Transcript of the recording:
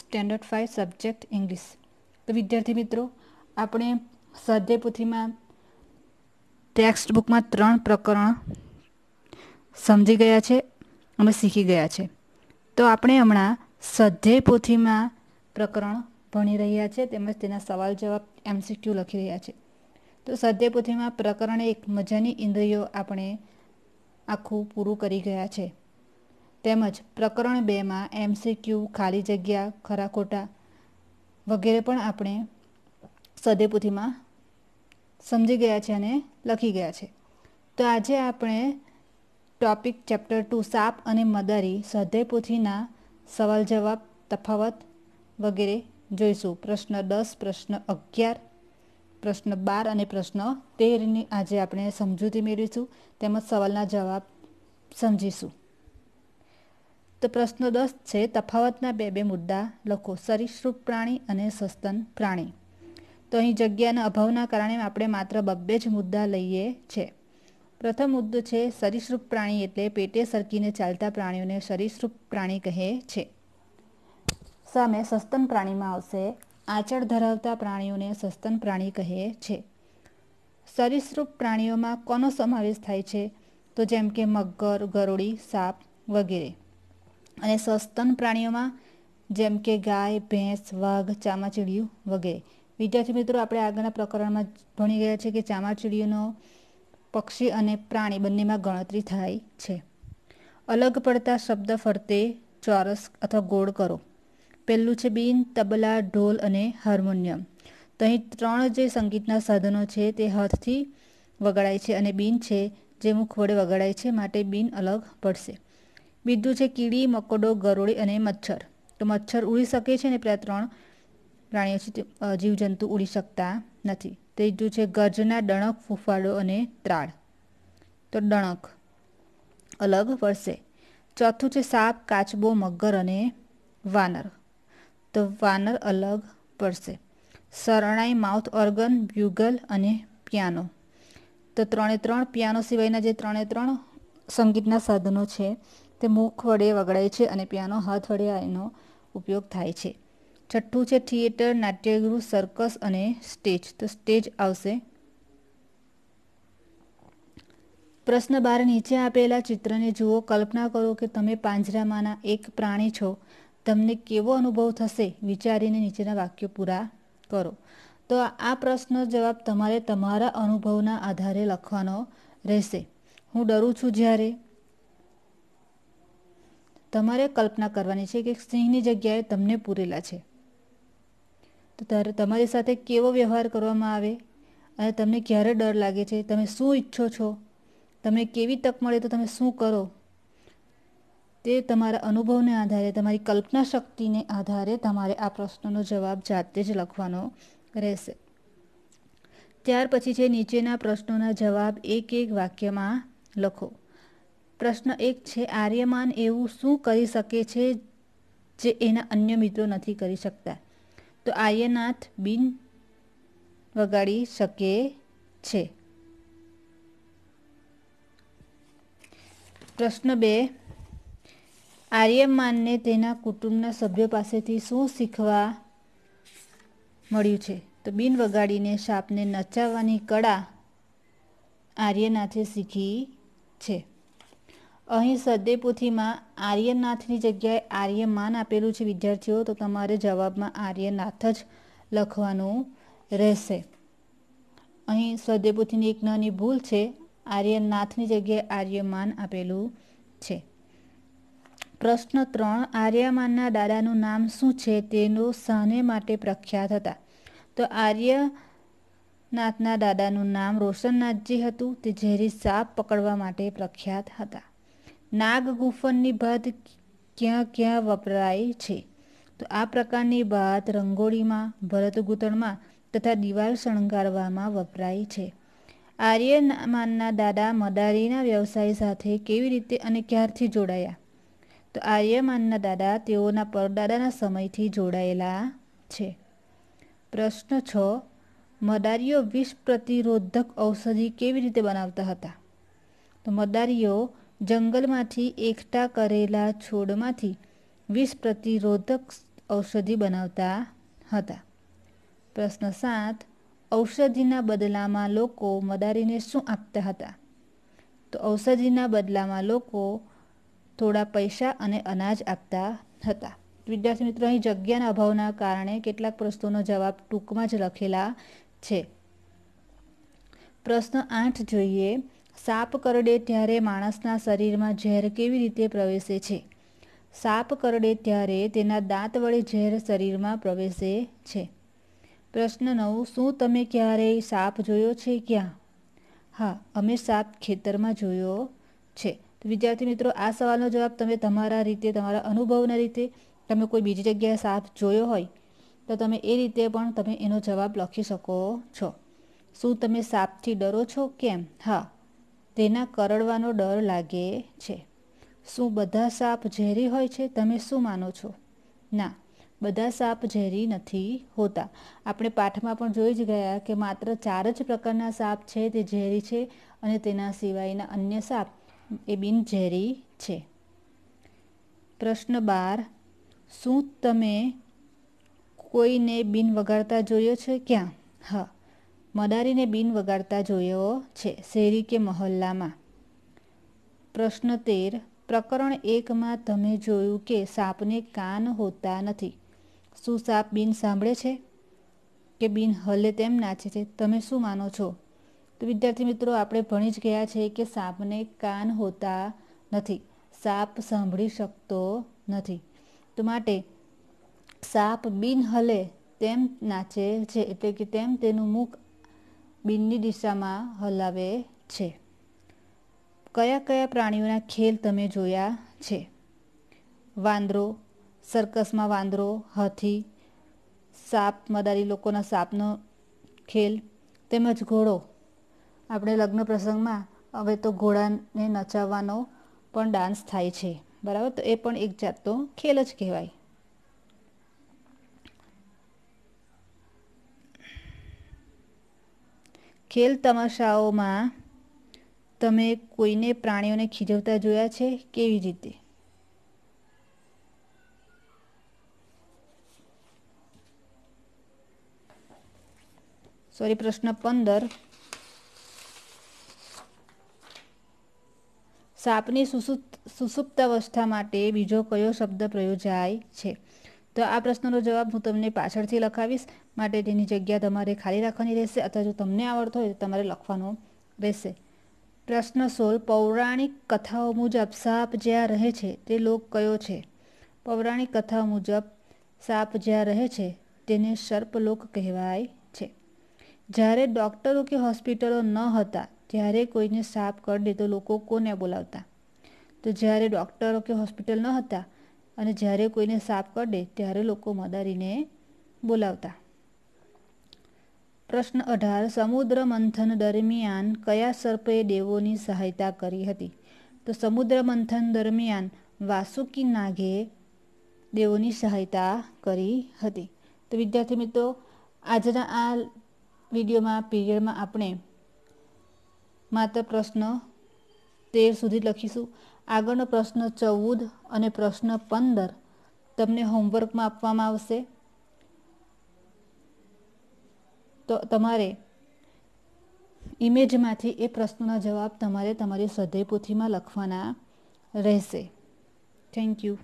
standard five subject English તો વિદ્યાર્થી મિત્રો આપણે સ્વાધ્યાય પોથીમાં ટેક્સ્ટ બુકમાં ત્રણ પ્રકરણ સમજી ગયા છે અમે શીખી ગયા છે તો આપણે હમણાં સ્વાધ્યાય પોથીમાં પ્રકરણ ભણી રહ્યા છે તેમજ તેના સવાલ જવાબ એમસીક્યુ લખી રહ્યા છે તો સ્વાધ્યાય પોથીમાં પ્રકરણ એક મજાની ઇન્દ્રિયો આપણે આખું પૂરું કરી ગયા છે તેમજ પ્રકરણ બેમાં એમસીક્યુ ખાલી જગ્યા ખરા ખોટા વગેરે પણ આપણે સદેપુથીમાં સમજી ગયા છે અને લખી ગયા છે તો આજે આપણે ટોપિક ચેપ્ટર ટુ સાપ અને મદારી સદેપુથીના સવાલ જવાબ તફાવત વગેરે જોઈશું પ્રશ્ન દસ પ્રશ્ન અગિયાર પ્રશ્ન બાર અને પ્રશ્ન તેરની આજે આપણે સમજૂતી મેળવીશું તેમજ સવાલના જવાબ સમજીશું તો પ્રશ્ન દસ છે તફાવતના બે બે મુદ્દા લખો સરીસૃપ પ્રાણી અને સસ્તન પ્રાણી તો અહીં જગ્યાના અભાવના કારણે આપણે માત્ર બબ્બે જ મુદ્દા લઈએ છે પ્રથમ મુદ્દો છે સરીસૃપ પ્રાણી એટલે પેટે સરકીને ચાલતા પ્રાણીઓને સરીસૃપ પ્રાણી કહે છે સામે સસ્તન પ્રાણીમાં આવશે આચળ ધરાવતા પ્રાણીઓને સસ્તન પ્રાણી કહે છે સરીસૃપ પ્રાણીઓમાં કોનો સમાવેશ થાય છે તો જેમ કે મગર ગરોળી સાપ વગેરે અને સસ્તન પ્રાણીઓમાં જેમ કે ગાય ભેંસ વાઘ ચામાચીડિયું વગેરે વિદ્યાર્થી મિત્રો આપણે આગળના પ્રકરણમાં ભણી ગયા છે કે ચામાચીડિયુંનો પક્ષી અને પ્રાણી બંનેમાં ગણતરી થાય છે અલગ પડતા શબ્દ ફરતે ચોરસ અથવા ગોળ કરો પહેલું છે બિન તબલા ઢોલ અને હાર્મોનિયમ તો અહીં ત્રણ જે સંગીતના સાધનો છે તે હાથથી વગાડાય છે અને બિન છે જે મુખ વડે વગાડાય છે માટે બિન અલગ પડશે બીજું છે કીડી મકોડો ગરોળી અને મચ્છર તો મચ્છર ઉડી શકે છે ને પેલા ત્રણ પ્રાણીઓ છે જીવજંતુ ઉડી શકતા નથી ત્રીજું છે ગર્જના ડણક ફૂફાડો અને ત્રાળ તો ડણક અલગ પડશે ચોથું છે સાપ કાચબો મગર અને વાનર તો વાનર અલગ પડશે શરણાઈ માઉથ ઓર્ગન બ્યુગલ અને પિયાનો તો ત્રણે ત્રણ પિયાનો સિવાયના જે ત્રણે ત્રણ સંગીતના સાધનો છે તે મુખ વડે વગડાય છે અને પિયાનો હાથ વડે એનો ઉપયોગ થાય છે છઠ્ઠું છે થિયેટર નાટ્યગૃહ સર્કસ અને સ્ટેજ તો સ્ટેજ આવશે પ્રશ્ન બાર નીચે આપેલા ચિત્રને જુઓ કલ્પના કરો કે તમે પાંજરામાંના એક પ્રાણી છો તમને કેવો અનુભવ થશે વિચારીને નીચેના વાક્યો પૂરા કરો તો આ પ્રશ્નનો જવાબ તમારે તમારા અનુભવના આધારે લખવાનો રહેશે હું ડરું છું જ્યારે તમારે કલ્પના કરવાની છે કે સિંહની જગ્યાએ તમને પૂરેલા છે તો તમારી સાથે કેવો વ્યવહાર કરવામાં આવે અને તમને ક્યારે ડર લાગે છે તમે શું ઈચ્છો છો તમને કેવી તક મળે તો તમે શું કરો તે તમારા અનુભવને આધારે તમારી કલ્પના શક્તિને આધારે તમારે આ પ્રશ્નોનો જવાબ જાતે જ લખવાનો રહેશે ત્યાર પછી છે નીચેના પ્રશ્નોના જવાબ એક એક વાક્યમાં લખો પ્રશ્ન એક છે આર્યમાન એવું શું કરી શકે છે જે એના અન્ય મિત્રો નથી કરી શકતા તો આર્યનાથ બિન વગાડી શકે છે પ્રશ્ન બે આર્યમાનને તેના કુટુંબના સભ્ય પાસેથી શું શીખવા મળ્યું છે તો બિન વગાડીને સાપને નચાવવાની કળા આર્યનાથે શીખી છે અહીં સદ્યપુથીમાં આર્યનાથની જગ્યાએ આર્યમાન આપેલું છે વિદ્યાર્થીઓ તો તમારે જવાબમાં આર્યનાથ જ લખવાનું રહેશે અહીં સદ્યપુથીની એક નાની ભૂલ છે આર્યનાથની જગ્યાએ આર્યમાન આપેલું છે પ્રશ્ન ત્રણ આર્યમાનના દાદાનું નામ શું છે તેનો સાને માટે પ્રખ્યાત હતા તો આર્યનાથના દાદાનું નામ રોશનનાથજી હતું તે ઝેરી સાપ પકડવા માટે પ્રખ્યાત હતા નાગ નાગગુફનની ભાત ક્યાં ક્યાં વપરાય છે તો આ પ્રકારની ભાત રંગોળીમાં ભરતગૂંથણમાં તથા દિવાલ શણગારવામાં વપરાય છે આર્યમાનના દાદા મદારીના વ્યવસાય સાથે કેવી રીતે અને ક્યારથી જોડાયા તો આર્યમાનના દાદા તેઓના પરદાદાના સમયથી જોડાયેલા છે પ્રશ્ન છ મદારીઓ વિષ પ્રતિરોધક ઔષધિ કેવી રીતે બનાવતા હતા તો મદારીઓ જંગલમાંથી એકઠા કરેલા છોડમાંથી વિષ પ્રતિરોધક ઔષધિ બનાવતા હતા પ્રશ્ન સાત ઔષધિના બદલામાં લોકો મદારીને શું આપતા હતા તો ઔષધિના બદલામાં લોકો થોડા પૈસા અને અનાજ આપતા હતા વિદ્યાર્થી મિત્રો અહીં જગ્યાના અભાવના કારણે કેટલાક પ્રશ્નોનો જવાબ ટૂંકમાં જ લખેલા છે પ્રશ્ન આઠ જોઈએ સાપ કરડે ત્યારે માણસના શરીરમાં ઝેર કેવી રીતે પ્રવેશે છે સાપ કરડે ત્યારે તેના દાંત વડે ઝેર શરીરમાં પ્રવેશે છે પ્રશ્ન નવ શું તમે ક્યારેય સાપ જોયો છે ક્યાં હા અમે સાપ ખેતરમાં જોયો છે વિદ્યાર્થી મિત્રો આ સવાલનો જવાબ તમે તમારા રીતે તમારા અનુભવના રીતે તમે કોઈ બીજી જગ્યાએ સાપ જોયો હોય તો તમે એ રીતે પણ તમે એનો જવાબ લખી શકો છો શું તમે સાપથી ડરો છો કેમ હા તેના કરડવાનો ડર લાગે છે શું બધા સાપ ઝેરી હોય છે તમે શું માનો છો ના બધા સાપ ઝેરી નથી હોતા આપણે પાઠમાં પણ જોઈ જ ગયા કે માત્ર ચાર જ પ્રકારના સાપ છે તે ઝેરી છે અને તેના સિવાયના અન્ય સાપ એ બિનઝેરી છે પ્રશ્ન બાર શું તમે કોઈને બિન વગાડતા જોયો છે ક્યાં હા મદારીને બિન વગાડતા જોયો છે શેરી કે મહોલ્લામાં પ્રશ્ન તેર પ્રકરણ એકમાં તમે જોયું કે સાપને કાન હોતા નથી શું સાપ બિન સાંભળે છે કે બિન હલે તેમ નાચે છે તમે શું માનો છો તો વિદ્યાર્થી મિત્રો આપણે ભણી જ ગયા છે કે સાપને કાન હોતા નથી સાપ સાંભળી શકતો નથી તો માટે સાપ બિન હલે તેમ નાચે છે એટલે કે તેમ તેનું મુખ બિનની દિશામાં હલાવે છે કયા કયા પ્રાણીઓના ખેલ તમે જોયા છે વાંદરો સર્કસમાં વાંદરો હાથી સાપ મદારી લોકોના સાપનો ખેલ તેમજ ઘોડો આપણે લગ્ન પ્રસંગમાં હવે તો ઘોડાને નચાવવાનો પણ ડાન્સ થાય છે બરાબર તો એ પણ એક જાતનો ખેલ જ કહેવાય ખેલ તમાશાઓમાં તમે કોઈને પ્રાણીઓને ખીજવતા જોયા છે કેવી રીતે સોરી પ્રશ્ન પંદર સાપની સુસુપ્ત સુસુપ્તાવસ્થા માટે બીજો કયો શબ્દ પ્રયોજાય છે તો આ પ્રશ્નનો જવાબ હું તમને પાછળથી લખાવીશ માટે તેની જગ્યા તમારે ખાલી રાખવાની રહેશે અથવા જો તમને આવડતો હોય તો તમારે લખવાનો રહેશે પ્રશ્ન સોલ પૌરાણિક કથાઓ મુજબ સાપ જ્યાં રહે છે તે લોક કયો છે પૌરાણિક કથાઓ મુજબ સાપ જ્યાં રહે છે તેને સર્પલોક કહેવાય છે જ્યારે ડૉક્ટરો કે હોસ્પિટલો ન હતા ત્યારે કોઈને સાપ કરડે તો લોકો કોને બોલાવતા તો જ્યારે ડૉક્ટરો કે હોસ્પિટલ ન હતા અને જ્યારે કોઈને સાપ કરડે ત્યારે લોકો મદારીને બોલાવતા પ્રશ્ન અઢાર સમુદ્ર મંથન દરમિયાન કયા સર્પે દેવોની સહાયતા કરી હતી તો સમુદ્ર મંથન દરમિયાન વાસુકી નાગે દેવોની સહાયતા કરી હતી તો વિદ્યાર્થી મિત્રો આજના આ વિડીયોમાં પીરિયડમાં આપણે માત્ર પ્રશ્ન તેર સુધી લખીશું આગળનો પ્રશ્ન ચૌદ અને પ્રશ્ન પંદર તમને હોમવર્કમાં આપવામાં આવશે તો તમારે ઇમેજમાંથી એ પ્રશ્નનો જવાબ તમારે તમારી સ્વાધ્યાય પોથીમાં લખવાના રહેશે થેન્ક યુ